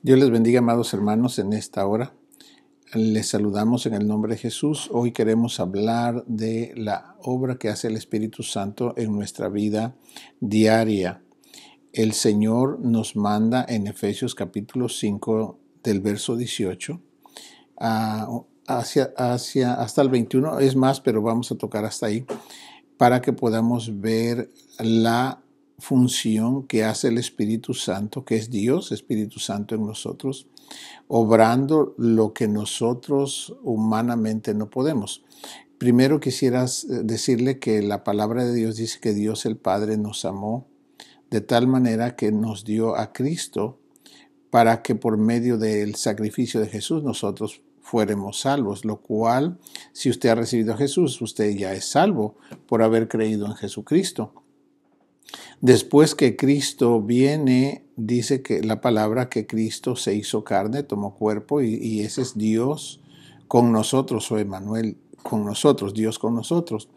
Dios les bendiga, amados hermanos, en esta hora. Les saludamos en el nombre de Jesús. Hoy queremos hablar de la obra que hace el Espíritu Santo en nuestra vida diaria. El Señor nos manda en Efesios capítulo 5 del verso 18 hasta el 21, es más, pero vamos a tocar hasta ahí, para que podamos ver la función que hace el Espíritu Santo, que es Dios, Espíritu Santo en nosotros, obrando lo que nosotros humanamente no podemos. Primero quisiera eh, decirle que la palabra de Dios dice que Dios el Padre nos amó de tal manera que nos dio a Cristo para que por medio del sacrificio de Jesús nosotros fuéramos salvos, lo cual, si usted ha recibido a Jesús, usted ya es salvo por haber creído en Jesucristo. Después que Cristo viene, dice que la palabra que Cristo se hizo carne, tomó cuerpo y, ese es Dios con nosotros o Emanuel con nosotros, Dios con nosotros.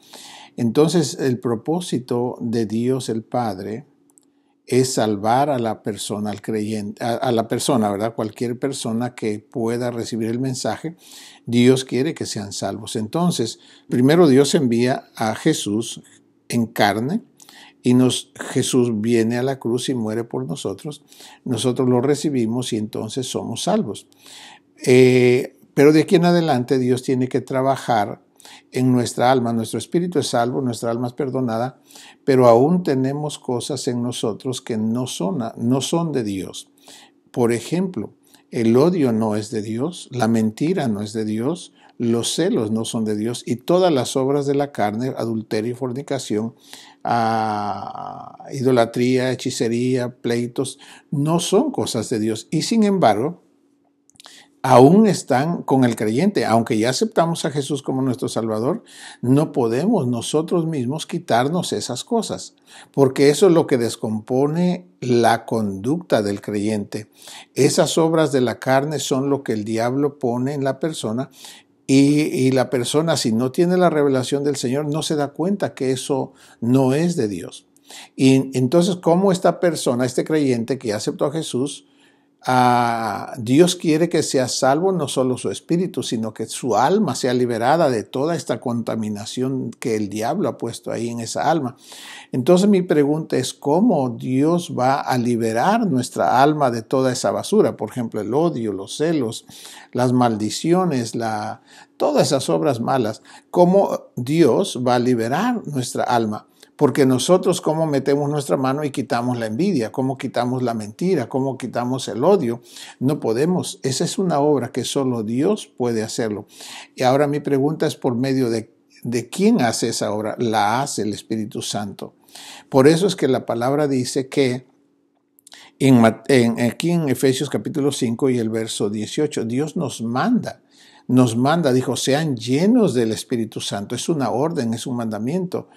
Entonces el propósito de Dios el Padre es salvar a la persona, al creyente, a, a, la persona, ¿verdad? Cualquier persona que pueda recibir el mensaje, Dios quiere que sean salvos. Entonces, primero Dios envía a Jesús en carne, y Jesús viene a la cruz y muere por nosotros, nosotros lo recibimos y entonces somos salvos. Eh, pero de aquí en adelante Dios tiene que trabajar en nuestra alma. Nuestro espíritu es salvo, nuestra alma es perdonada, pero aún tenemos cosas en nosotros que no son de Dios. Por ejemplo, el odio no es de Dios, la mentira no es de Dios, los celos no son de Dios y todas las obras de la carne, adulterio y fornicación, ah, idolatría, hechicería, pleitos, no son cosas de Dios. Y sin embargo, aún están con el creyente. Aunque ya aceptamos a Jesús como nuestro Salvador, no podemos nosotros mismos quitarnos esas cosas, porque eso es lo que descompone la conducta del creyente. Esas obras de la carne son lo que el diablo pone en la persona y, la persona, si no tiene la revelación del Señor, no se da cuenta que eso no es de Dios. Y entonces, ¿cómo esta persona, este creyente que aceptó a Jesús, Dios quiere que sea salvo no solo su espíritu, sino que su alma sea liberada de toda esta contaminación que el diablo ha puesto ahí en esa alma. Entonces mi pregunta es cómo Dios va a liberar nuestra alma de toda esa basura, por ejemplo, el odio, los celos, las maldiciones, todas esas obras malas, cómo Dios va a liberar nuestra alma. Porque nosotros cómo metemos nuestra mano y quitamos la envidia, cómo quitamos la mentira, cómo quitamos el odio. No podemos. Esa es una obra que solo Dios puede hacerlo. Y ahora mi pregunta es por medio de, quién hace esa obra. La hace el Espíritu Santo. Por eso es que la palabra dice que en, en, aquí en Efesios capítulo 5 y el verso 18, Dios nos manda nos manda, dijo, sean llenos del Espíritu Santo. Es una orden, es un mandamiento.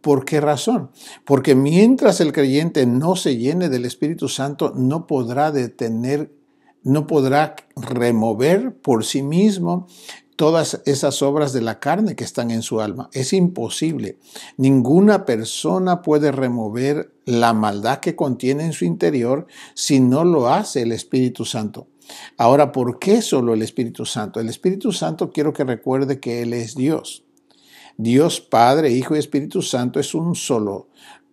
¿Por qué razón? Porque mientras el creyente no se llene del Espíritu Santo, no podrá detener, no podrá remover por sí mismo todas esas obras de la carne que están en su alma. Es imposible. Ninguna persona puede remover la maldad que contiene en su interior si no lo hace el Espíritu Santo. Ahora, ¿por qué solo el Espíritu Santo? El Espíritu Santo quiero que recuerde que Él es Dios. Dios Padre, Hijo y Espíritu Santo es un solo,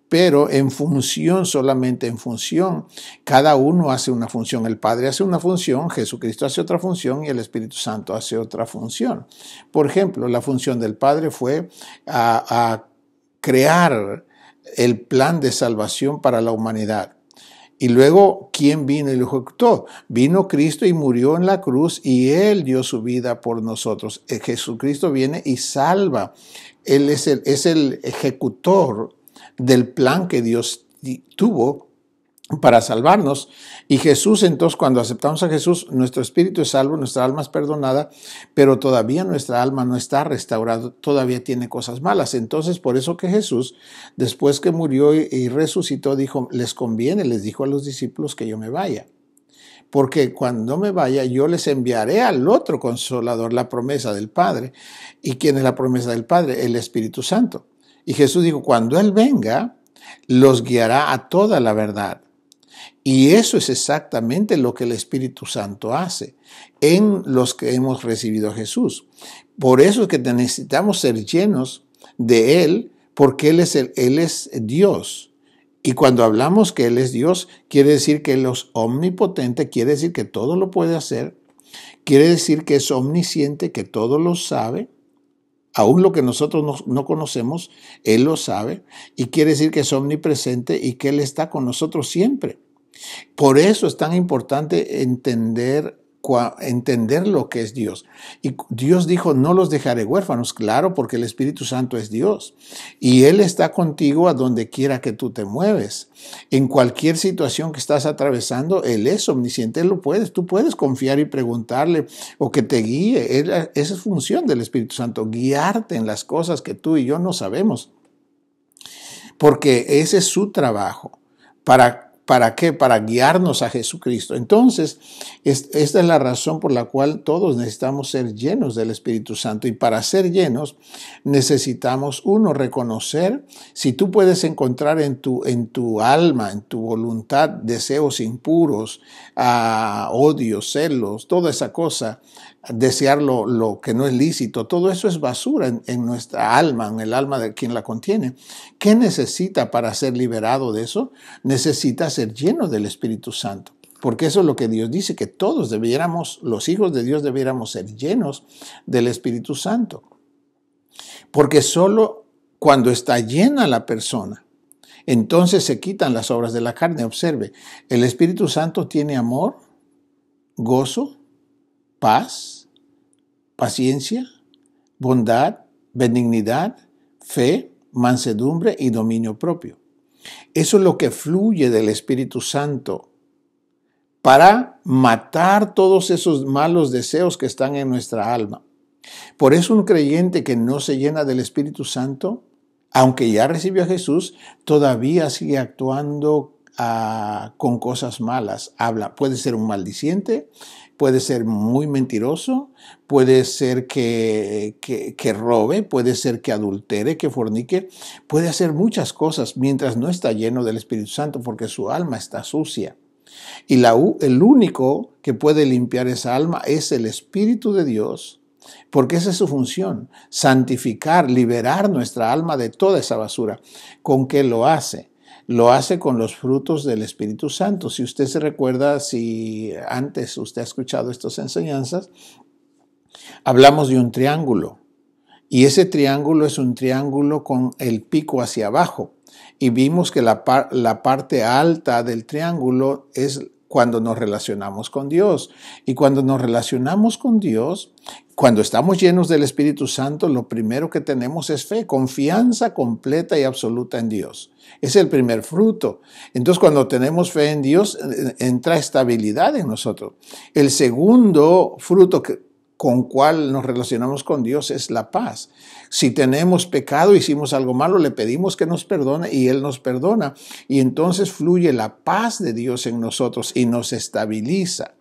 pero en función, solamente en función. Cada uno hace una función. El Padre hace una función, Jesucristo hace otra función y el Espíritu Santo hace otra función. Por ejemplo, la función del Padre fue a, a crear el plan de salvación para la humanidad y luego, ¿quién vino y lo ejecutó? Vino Cristo y murió en la cruz y Él dio su vida por nosotros. Eh, Jesucristo viene y salva. Él es el, es el ejecutor del plan que Dios tuvo para salvarnos. Y Jesús, entonces, cuando aceptamos a Jesús, nuestro espíritu es salvo, nuestra alma es perdonada, pero todavía nuestra alma no está restaurada, todavía tiene cosas malas. Entonces, por eso que Jesús, después que murió y resucitó, dijo, les conviene, les dijo a los discípulos que yo me vaya. Porque cuando me vaya, yo les enviaré al otro consolador, la promesa del Padre. ¿Y quién es la promesa del Padre? El Espíritu Santo. Y Jesús dijo, cuando Él venga, los guiará a toda la verdad y eso es exactamente lo que el Espíritu Santo hace en los que hemos recibido a Jesús. Por eso es que necesitamos ser llenos de Él, porque Él es, Él es Dios. Y cuando hablamos que Él es Dios, quiere decir que Él es omnipotente, quiere decir que todo lo puede hacer, quiere decir que es omnisciente, que todo lo sabe, aun lo que nosotros no, conocemos, Él lo sabe, y quiere decir que es omnipresente y que Él está con nosotros siempre. Por eso es tan importante entender, entender lo que es Dios. Y Dios dijo, no los dejaré huérfanos, claro, porque el Espíritu Santo es Dios. Y Él está contigo a donde quiera que tú te mueves. En cualquier situación que estás atravesando, Él es omnisciente, Él lo puedes, tú puedes confiar y preguntarle o que te guíe. Ah, esa es función del Espíritu Santo, guiarte en las cosas que tú y yo no sabemos. Porque ese es su trabajo, para ¿Para qué? Para guiarnos a Jesucristo. Entonces, esta es la razón por la cual todos necesitamos ser llenos del Espíritu Santo. Y para ser llenos necesitamos, uno, reconocer si tú puedes encontrar en tu, en tu alma, en tu voluntad, deseos impuros, ah, odios, celos, toda esa cosa, desear lo, que no es lícito, todo eso es basura en, en, nuestra alma, en el alma de quien la contiene. ¿Qué necesita para ser liberado de eso? Necesita ser lleno del Espíritu Santo, porque eso es lo que Dios dice, que todos debiéramos, los hijos de Dios debiéramos ser llenos del Espíritu Santo, porque solo cuando está llena la persona, entonces se quitan las obras de la carne. Observe, el Espíritu Santo tiene amor, gozo, paz, paciencia, bondad, benignidad, fe, mansedumbre y dominio propio. Eso es lo que fluye del Espíritu Santo para matar todos esos malos deseos que están en nuestra alma. Por eso un creyente que no se llena del Espíritu Santo, aunque ya recibió a Jesús, todavía sigue actuando ah, con cosas malas. Habla, puede ser un maldiciente, puede ser muy mentiroso, puede ser que, que, robe, puede ser que adultere, que fornique, puede hacer muchas cosas mientras no está lleno del Espíritu Santo porque su alma está sucia. Y la, el único que puede limpiar esa alma es el Espíritu de Dios, porque esa es su función, santificar, liberar nuestra alma de toda esa basura. ¿Con qué lo hace? lo hace con los frutos del Espíritu Santo. Si usted se recuerda, si antes usted ha escuchado estas enseñanzas, hablamos de un triángulo. Y ese triángulo es un triángulo con el pico hacia abajo. Y vimos que la, la parte alta del triángulo es cuando nos relacionamos con Dios. Y cuando nos relacionamos con Dios, cuando estamos llenos del Espíritu Santo, lo primero que tenemos es fe, confianza completa y absoluta en Dios. Es el primer fruto. Entonces, cuando tenemos fe en Dios, entra estabilidad en nosotros. El segundo fruto con cual nos relacionamos con Dios es la paz. Si tenemos pecado, hicimos algo malo, le pedimos que nos perdone y Él nos perdona. Y entonces fluye la paz de Dios en nosotros y nos estabiliza.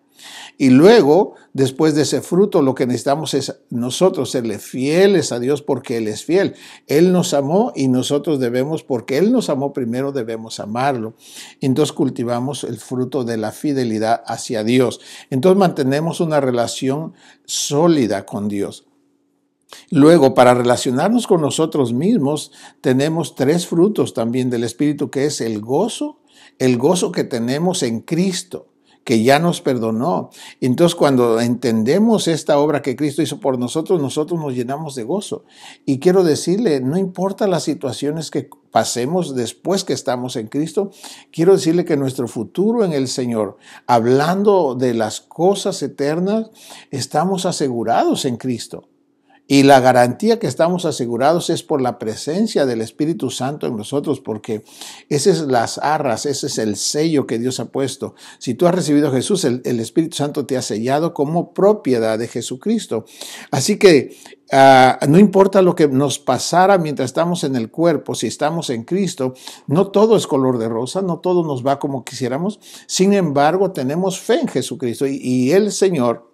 Y luego, después de ese fruto, lo que necesitamos es nosotros serle fieles a Dios porque Él es fiel. Él nos amó y nosotros debemos, porque Él nos amó primero, debemos amarlo. Entonces cultivamos el fruto de la fidelidad hacia Dios. Entonces mantenemos una relación sólida con Dios. Luego, para relacionarnos con nosotros mismos, tenemos tres frutos también del Espíritu, que es el gozo, el gozo que tenemos en Cristo que ya nos perdonó. Entonces, cuando entendemos esta obra que Cristo hizo por nosotros, nosotros nos llenamos de gozo. Y quiero decirle, no importa las situaciones que pasemos después que estamos en Cristo, quiero decirle que nuestro futuro en el Señor, hablando de las cosas eternas, estamos asegurados en Cristo. Y la garantía que estamos asegurados es por la presencia del Espíritu Santo en nosotros, porque esas es las arras, ese es el sello que Dios ha puesto. Si tú has recibido a Jesús, el, Espíritu Santo te ha sellado como propiedad de Jesucristo. Así que ah, no importa lo que nos pasara mientras estamos en el cuerpo, si estamos en Cristo, no todo es color de rosa, no todo nos va como quisiéramos. Sin embargo, tenemos fe en Jesucristo y el Señor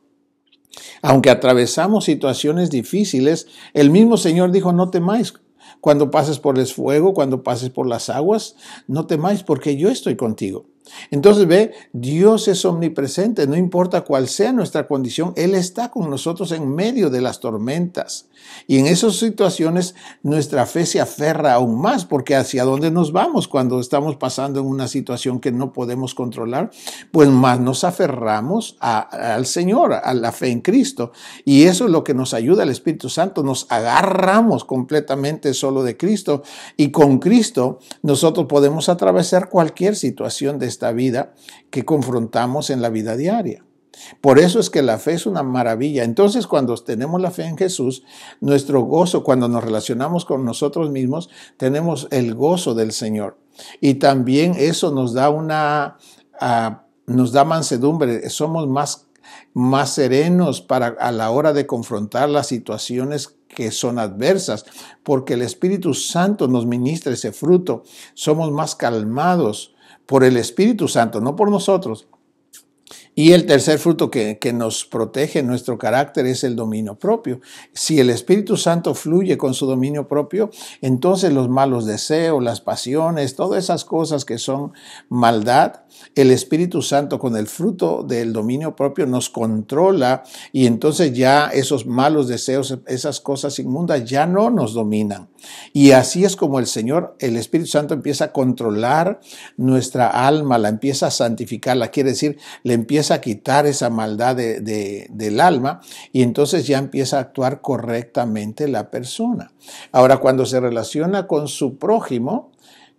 aunque atravesamos situaciones difíciles, el mismo Señor dijo, no temáis. Cuando pases por el fuego, cuando pases por las aguas, no temáis porque yo estoy contigo. Entonces ve, Dios es omnipresente, no importa cuál sea nuestra condición, Él está con nosotros en medio de las tormentas. Y en esas situaciones nuestra fe se aferra aún más, porque hacia dónde nos vamos cuando estamos pasando en una situación que no podemos controlar, pues más nos aferramos al Señor, a la fe en Cristo. Y eso es lo que nos ayuda al Espíritu Santo, nos agarramos completamente solo de Cristo y con Cristo nosotros podemos atravesar cualquier situación de esta vida que confrontamos en la vida diaria. Por eso es que la fe es una maravilla. Entonces, cuando tenemos la fe en Jesús, nuestro gozo, cuando nos relacionamos con nosotros mismos, tenemos el gozo del Señor. Y también eso nos da una, ah, nos da mansedumbre. Somos más, más serenos para, a la hora de confrontar las situaciones que son adversas, porque el Espíritu Santo nos ministra ese fruto. Somos más calmados por el Espíritu Santo, no por nosotros. Y el tercer fruto que, nos protege nuestro carácter es el dominio propio. Si el Espíritu Santo fluye con su dominio propio, entonces los malos deseos, las pasiones, todas esas cosas que son maldad, el Espíritu Santo con el fruto del dominio propio nos controla y entonces ya esos malos deseos, esas cosas inmundas ya no nos dominan. Y así es como el Señor, el Espíritu Santo empieza a controlar nuestra alma, la empieza a santificar, la quiere decir, le empieza a quitar esa maldad del alma y entonces ya empieza a actuar correctamente la persona. Ahora, cuando se relaciona con su prójimo,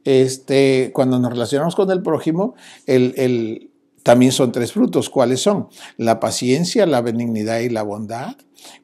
este, cuando nos relacionamos con el prójimo, el, el también son tres frutos. ¿Cuáles son? La paciencia, la benignidad y la bondad.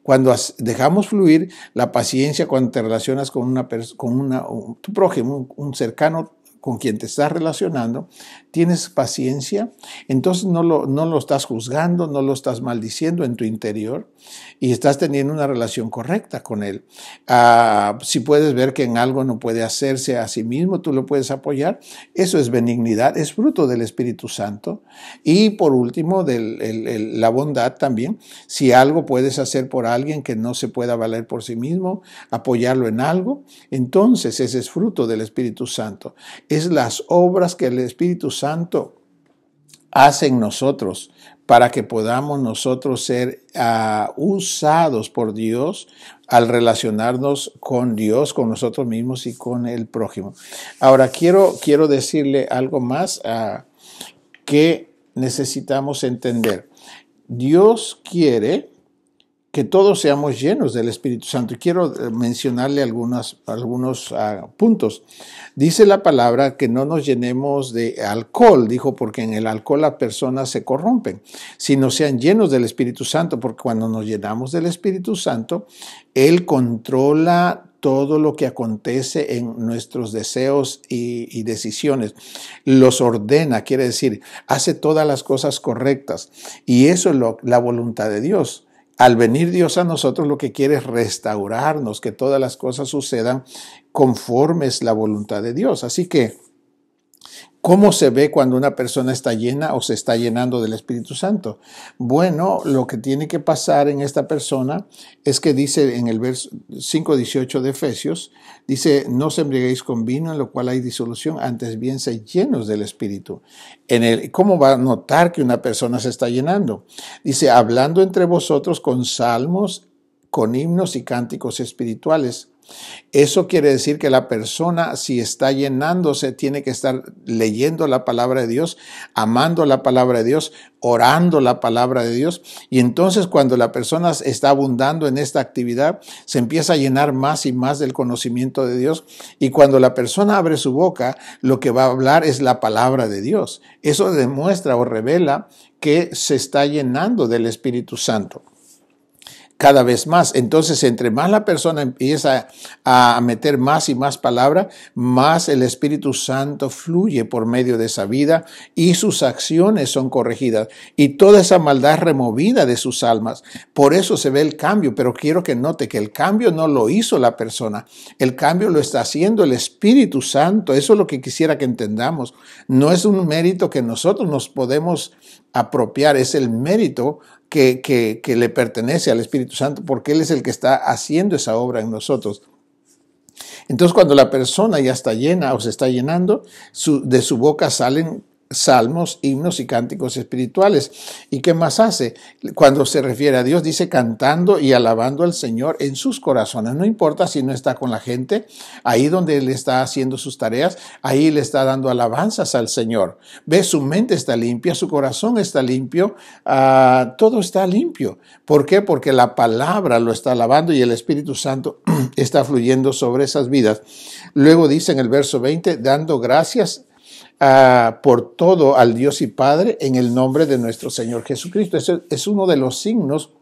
Cuando dejamos fluir la paciencia, cuando te relacionas con, una con una, tu prójimo, un cercano con quien te estás relacionando, tienes paciencia, entonces no lo, no lo estás juzgando, no lo estás maldiciendo en tu interior y estás teniendo una relación correcta con él. Ah, si puedes ver que en algo no puede hacerse a sí mismo, tú lo puedes apoyar. Eso es benignidad, es fruto del Espíritu Santo. Y por último, del, la bondad también. Si algo puedes hacer por alguien que no se pueda valer por sí mismo, apoyarlo en algo, entonces ese es fruto del Espíritu Santo es las obras que el Espíritu Santo hace en nosotros para que podamos nosotros ser ah, usados por Dios al relacionarnos con Dios, con nosotros mismos y con el prójimo. Ahora, quiero, quiero decirle algo más ah, que necesitamos entender. Dios quiere que todos seamos llenos del Espíritu Santo. Y quiero eh, mencionarle algunos ah, puntos. Dice la palabra que no nos llenemos de alcohol, dijo, porque en el alcohol las personas se corrompen, sino sean llenos del Espíritu Santo, porque cuando nos llenamos del Espíritu Santo, Él controla todo lo que acontece en nuestros deseos y, decisiones. Los ordena, quiere decir, hace todas las cosas correctas. Y eso es la voluntad de Dios. Al venir Dios a nosotros lo que quiere es restaurarnos, que todas las cosas sucedan conformes la voluntad de Dios. Así que ¿Cómo se ve cuando una persona está llena o se está llenando del Espíritu Santo? Bueno, lo que tiene que pasar en esta persona es que dice en el verso 5.18 de Efesios, dice, no se embriaguéis con vino en lo cual hay disolución, antes bien se llenos del Espíritu. ¿Cómo va a notar que una persona se está llenando? Dice, hablando entre vosotros con salmos, con himnos y cánticos espirituales eso quiere decir que la persona, si está llenándose, tiene que estar leyendo la palabra de Dios, amando la palabra de Dios, orando la palabra de Dios. Y entonces cuando la persona está abundando en esta actividad, se empieza a llenar más y más del conocimiento de Dios. Y cuando la persona abre su boca, lo que va a hablar es la palabra de Dios. Eso demuestra o revela que se está llenando del Espíritu Santo cada vez más. Entonces, entre más la persona empieza a meter más y más palabra, más el Espíritu Santo fluye por medio de esa vida y sus acciones son corregidas y toda esa maldad removida de sus almas. Por eso se ve el cambio, pero quiero que note que el cambio no lo hizo la persona, el cambio lo está haciendo el Espíritu Santo. Eso es lo que quisiera que entendamos. No es un mérito que nosotros nos podemos apropiar, es el mérito que, le pertenece al Espíritu Santo, porque Él es el que está haciendo esa obra en nosotros. Entonces, cuando la persona ya está llena o se está llenando, de su boca salen salmos, himnos y cánticos espirituales. ¿Y qué más hace? Cuando se refiere a Dios, dice cantando y alabando al Señor en sus corazones. No importa si no está con la gente, ahí donde Él está haciendo sus tareas, ahí le está dando alabanzas al Señor. Ve, su mente está limpia, su corazón está limpio, ah, todo está limpio. ¿Por qué? Porque la palabra lo está alabando y el Espíritu Santo está fluyendo sobre esas vidas. Luego dice en el verso 20, dando gracias por todo al Dios y Padre en el nombre de nuestro Señor Jesucristo. es uno de los signos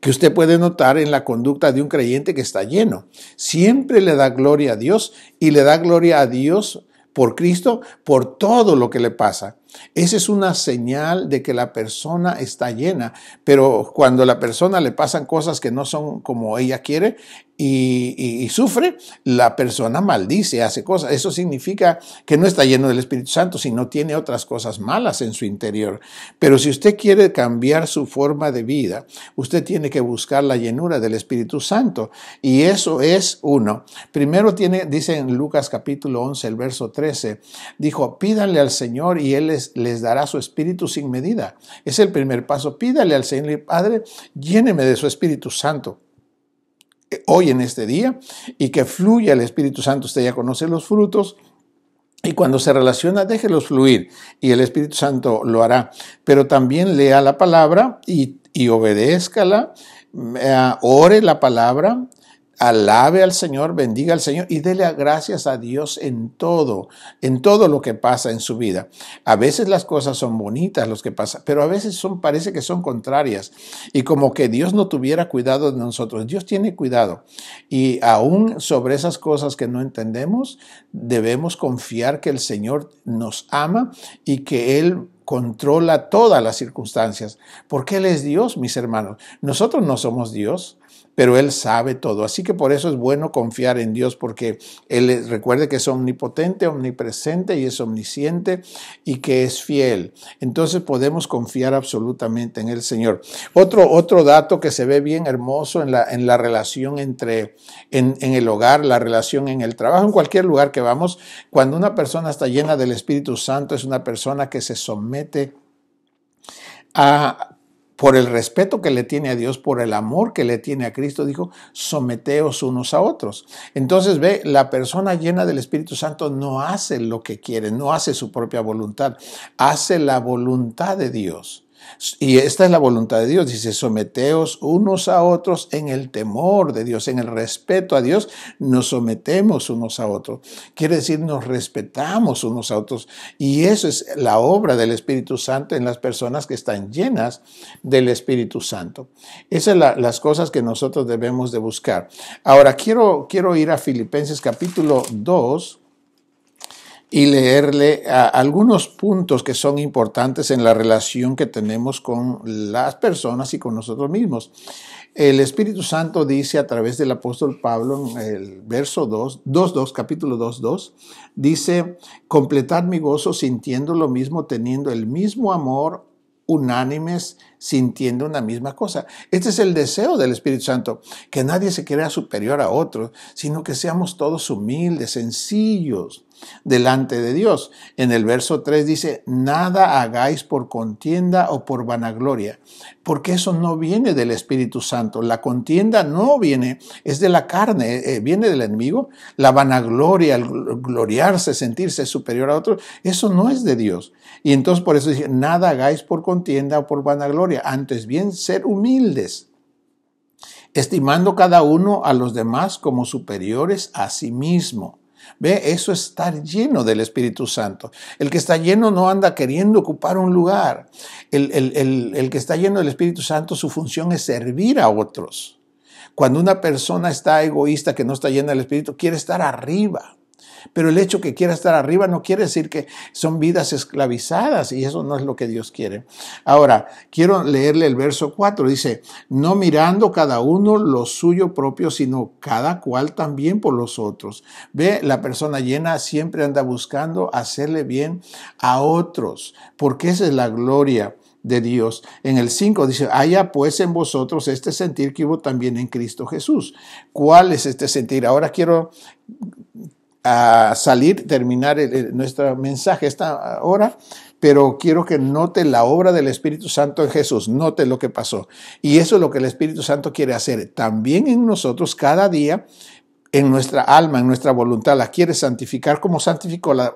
que usted puede notar en la conducta de un creyente que está lleno. Siempre le da gloria a Dios y le da gloria a Dios por Cristo por todo lo que le pasa. Esa es una señal de que la persona está llena, pero cuando a la persona le pasan cosas que no son como ella quiere y, sufre, la persona maldice, hace cosas. Eso significa que no está lleno del Espíritu Santo, sino tiene otras cosas malas en su interior. Pero si usted quiere cambiar su forma de vida, usted tiene que buscar la llenura del Espíritu Santo. Y eso es uno. Primero tiene, dice en Lucas capítulo 11, el verso 13, dijo, pídanle al Señor y Él les les, dará su espíritu sin medida. Es el primer paso. Pídale al Señor, Padre, lléneme de su Espíritu Santo eh, hoy en este día y que fluya el Espíritu Santo. Usted ya conoce los frutos. Y cuando se relaciona, déjelos fluir y el Espíritu Santo lo hará. Pero también lea la palabra y, obedézcala, eh, ore la palabra, alabe al Señor, bendiga al Señor y déle gracias a Dios en todo, en todo lo que pasa en su vida. A veces las cosas son bonitas los que pasan, pero a veces son, parece que son contrarias y como que Dios no tuviera cuidado de nosotros. Dios tiene cuidado y aún sobre esas cosas que no entendemos, debemos confiar que el Señor nos ama y que Él controla todas las circunstancias, porque Él es Dios, mis hermanos. Nosotros no somos Dios, pero Él sabe todo. Así que por eso es bueno confiar en Dios, porque Él recuerde que es omnipotente, omnipresente y es omnisciente y que es fiel. Entonces podemos confiar absolutamente en el Señor. Otro, otro dato que se ve bien hermoso en la, en la relación entre, en el hogar, la relación en el trabajo, en cualquier lugar que vamos, cuando una persona está llena del Espíritu Santo, es una persona que se somete a por el respeto que le tiene a Dios, por el amor que le tiene a Cristo, dijo, someteos unos a otros. Entonces ve, la persona llena del Espíritu Santo no hace lo que quiere, no hace su propia voluntad, hace la voluntad de Dios. Y esta es la voluntad de Dios. Dice, someteos unos a otros en el temor de Dios, en el respeto a Dios, nos sometemos unos a otros. Quiere decir, nos respetamos unos a otros. Y eso es la obra del Espíritu Santo en las personas que están llenas del Espíritu Santo. Esas son las cosas que nosotros debemos de buscar. Ahora, quiero, quiero ir a Filipenses capítulo 2 y leerle algunos puntos que son importantes en la relación que tenemos con las personas y con nosotros mismos. El Espíritu Santo dice a través del apóstol Pablo en el verso 2, 2, 2 capítulo 2, 2, dice, completar mi gozo sintiendo lo mismo, teniendo el mismo amor, unánimes, sintiendo una misma cosa. Este es el deseo del Espíritu Santo, que nadie se crea superior a otros, sino que seamos todos humildes, sencillos, delante de Dios. En el verso 3 dice, nada hagáis por contienda o por vanagloria, porque eso no viene del Espíritu Santo. La contienda no viene, es de la carne, eh, viene del enemigo. La vanagloria, el gloriarse, sentirse superior a otros, eso no es de Dios. Y entonces por eso dice, nada hagáis por contienda o por vanagloria, antes bien ser humildes estimando cada uno a los demás como superiores a sí mismo Ve, eso es estar lleno del Espíritu Santo. El que está lleno no anda queriendo ocupar un lugar. El, el, el que está lleno del Espíritu Santo, su función es servir a otros. Cuando una persona está egoísta, que no está llena del Espíritu, quiere estar arriba. Pero el hecho que quiera estar arriba no quiere decir que son vidas esclavizadas y eso no es lo que Dios quiere. Ahora, quiero leerle el verso 4. Dice, no mirando cada uno lo suyo propio, sino cada cual también por los otros. Ve, la persona llena siempre anda buscando hacerle bien a otros, porque esa es la gloria de Dios. En el 5 dice, haya pues en vosotros este sentir que hubo también en Cristo Jesús. ¿Cuál es este sentir? Ahora quiero a salir, terminar nuestro mensaje esta hora, pero quiero que note la obra del Espíritu Santo en Jesús, note lo que pasó. Y eso es lo que el Espíritu Santo quiere hacer también en nosotros cada día, en nuestra alma, en nuestra voluntad, la quiere santificar como santificó la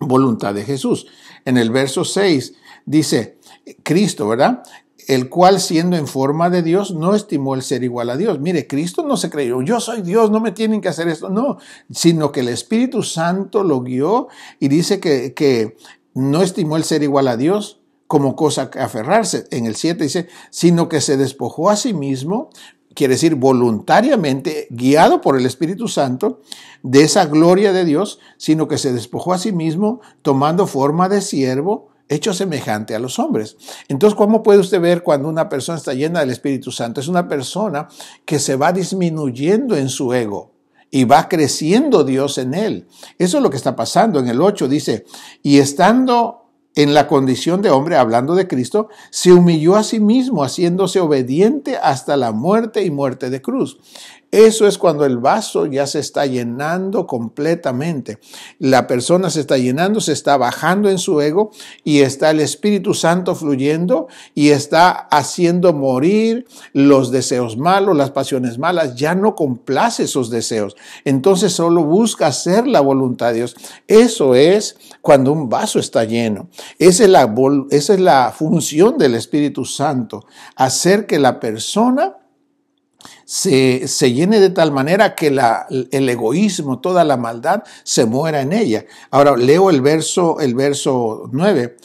voluntad de Jesús. En el verso 6 dice, Cristo, ¿verdad? el cual siendo en forma de Dios no estimó el ser igual a Dios. Mire, Cristo no se creyó, yo soy Dios, no me tienen que hacer esto, no, sino que el Espíritu Santo lo guió y dice que, que no estimó el ser igual a Dios como cosa que aferrarse. En el 7 dice, sino que se despojó a sí mismo, quiere decir voluntariamente, guiado por el Espíritu Santo, de esa gloria de Dios, sino que se despojó a sí mismo tomando forma de siervo hecho semejante a los hombres. Entonces, ¿cómo puede usted ver cuando una persona está llena del Espíritu Santo? Es una persona que se va disminuyendo en su ego y va creciendo Dios en él. Eso es lo que está pasando. En el 8 dice, y estando en la condición de hombre, hablando de Cristo, se humilló a sí mismo, haciéndose obediente hasta la muerte y muerte de cruz. Eso es cuando el vaso ya se está llenando completamente. La persona se está llenando, se está bajando en su ego y está el Espíritu Santo fluyendo y está haciendo morir los deseos malos, las pasiones malas. Ya no complace esos deseos. Entonces solo busca hacer la voluntad de Dios. Eso es cuando un vaso está lleno. Esa es la, esa es la función del Espíritu Santo, hacer que la persona se, llene de tal manera que el egoísmo, toda la maldad se muera en ella. Ahora leo el verso, el verso 9.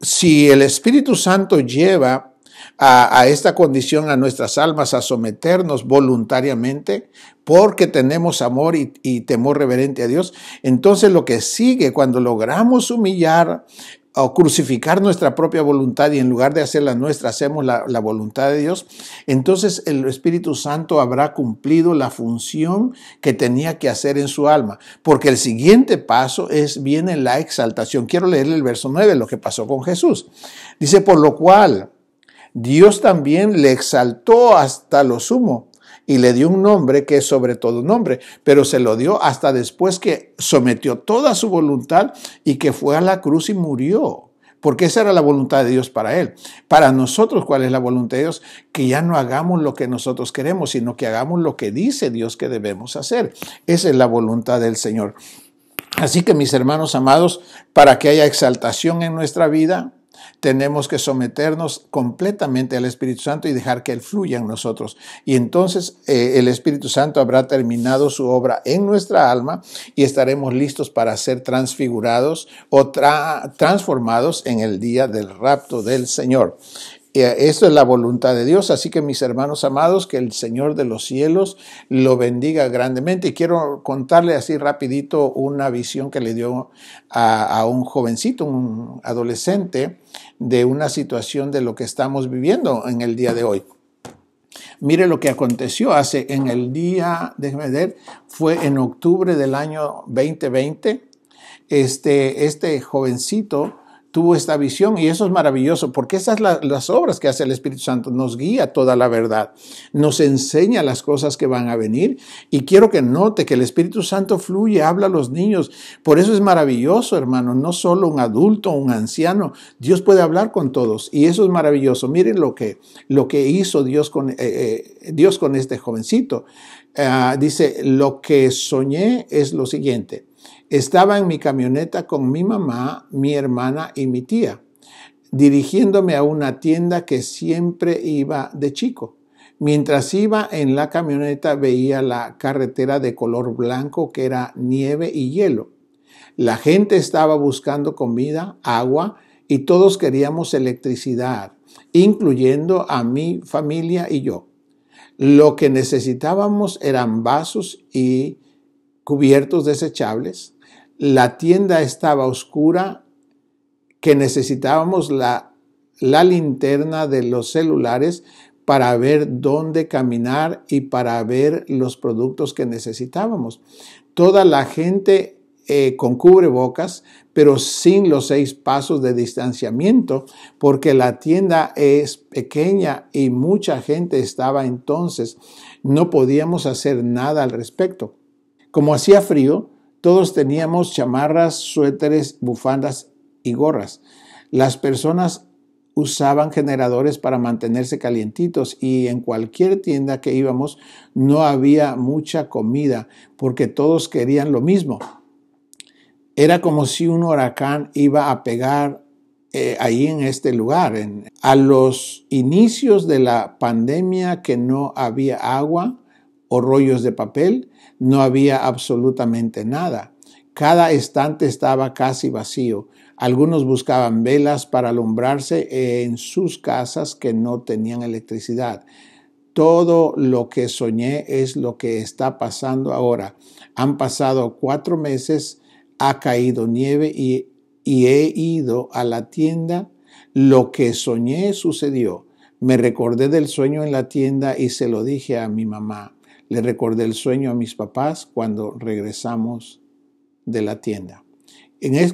Si el Espíritu Santo lleva a, esta condición, a nuestras almas, a someternos voluntariamente, porque tenemos amor y, temor reverente a Dios. Entonces lo que sigue cuando logramos humillar o crucificar nuestra propia voluntad y en lugar de hacer la nuestra, hacemos la, voluntad de Dios, entonces el Espíritu Santo habrá cumplido la función que tenía que hacer en su alma. Porque el siguiente paso es, viene la exaltación. Quiero leerle el verso 9, lo que pasó con Jesús. Dice, por lo cual Dios también le exaltó hasta lo sumo y le dio un nombre que es sobre todo nombre, pero se lo dio hasta después que sometió toda su voluntad y que fue a la cruz y murió porque esa era la voluntad de Dios para él. Para nosotros, ¿cuál es la voluntad de Dios? Que ya no hagamos lo que nosotros queremos, sino que hagamos lo que dice Dios que debemos hacer. Esa es la voluntad del Señor. Así que mis hermanos amados, para que haya exaltación en nuestra vida, tenemos que someternos completamente al Espíritu Santo y dejar que Él fluya en nosotros. Y entonces eh, el Espíritu Santo habrá terminado su obra en nuestra alma y estaremos listos para ser transfigurados o transformados en el día del rapto del Señor. Eh, esto es la voluntad de Dios, así que mis hermanos amados, que el Señor de los cielos lo bendiga grandemente. Y quiero contarle así rapidito una visión que le dio a, un jovencito, un adolescente, de una situación de lo que estamos viviendo en el día de hoy. Mire lo que aconteció hace en el día, déjeme ver, fue en octubre del año 2020. Este, este jovencito tuvo esta visión y eso es maravilloso porque esas las obras que hace el Espíritu Santo, nos guía toda la verdad, nos enseña las cosas que van a venir y quiero que note que el Espíritu Santo fluye, habla a los niños, por eso es maravilloso hermano, no solo un adulto, un anciano, Dios puede hablar con todos y eso es maravilloso, miren lo que, lo que hizo Dios con, eh, eh, Dios con este jovencito, ah, dice, lo que soñé es lo siguiente, estaba en mi camioneta con mi mamá, mi hermana y mi tía, dirigiéndome a una tienda que siempre iba de chico. Mientras iba en la camioneta veía la carretera de color blanco que era nieve y hielo. La gente estaba buscando comida, agua y todos queríamos electricidad, incluyendo a mi familia y yo. Lo que necesitábamos eran vasos y cubiertos desechables, la tienda estaba oscura, que necesitábamos la, linterna de los celulares para ver dónde caminar y para ver los productos que necesitábamos. Toda la gente eh, con cubrebocas, pero sin los seis pasos de distanciamiento, porque la tienda es pequeña y mucha gente estaba entonces. No podíamos hacer nada al respecto. Como hacía frío, todos teníamos chamarras, suéteres, bufandas y gorras. Las personas usaban generadores para mantenerse calientitos y en cualquier tienda que íbamos no había mucha comida porque todos querían lo mismo. Era como si un huracán iba a pegar eh, ahí en este lugar. a los inicios de la pandemia que no había agua, o rollos de papel, no había absolutamente nada. Cada estante estaba casi vacío. Algunos buscaban velas para alumbrarse en sus casas que no tenían electricidad. Todo lo que soñé es lo que está pasando ahora. Han pasado cuatro meses, ha caído nieve y, y he ido a la tienda. Lo que soñé sucedió. Me recordé del sueño en la tienda y se lo dije a mi mamá. Le recordé el sueño a mis papás cuando regresamos de la tienda.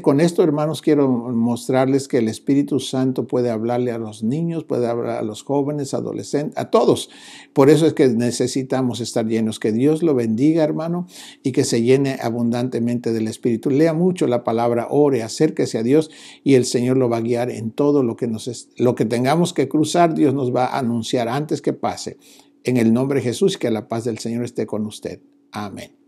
con esto, hermanos, quiero mostrarles que el Espíritu Santo puede hablarle a los niños, puede hablar a los jóvenes, adolescentes, a todos. Por eso es que necesitamos estar llenos. Que Dios lo bendiga, hermano, y que se llene abundantemente del Espíritu. Lea mucho la palabra, ore, acérquese a Dios y el Señor lo va a guiar en todo lo que, nos, lo que tengamos que cruzar. Dios nos va a anunciar antes que pase en el nombre de Jesús, que la paz del Señor esté con usted. Amén.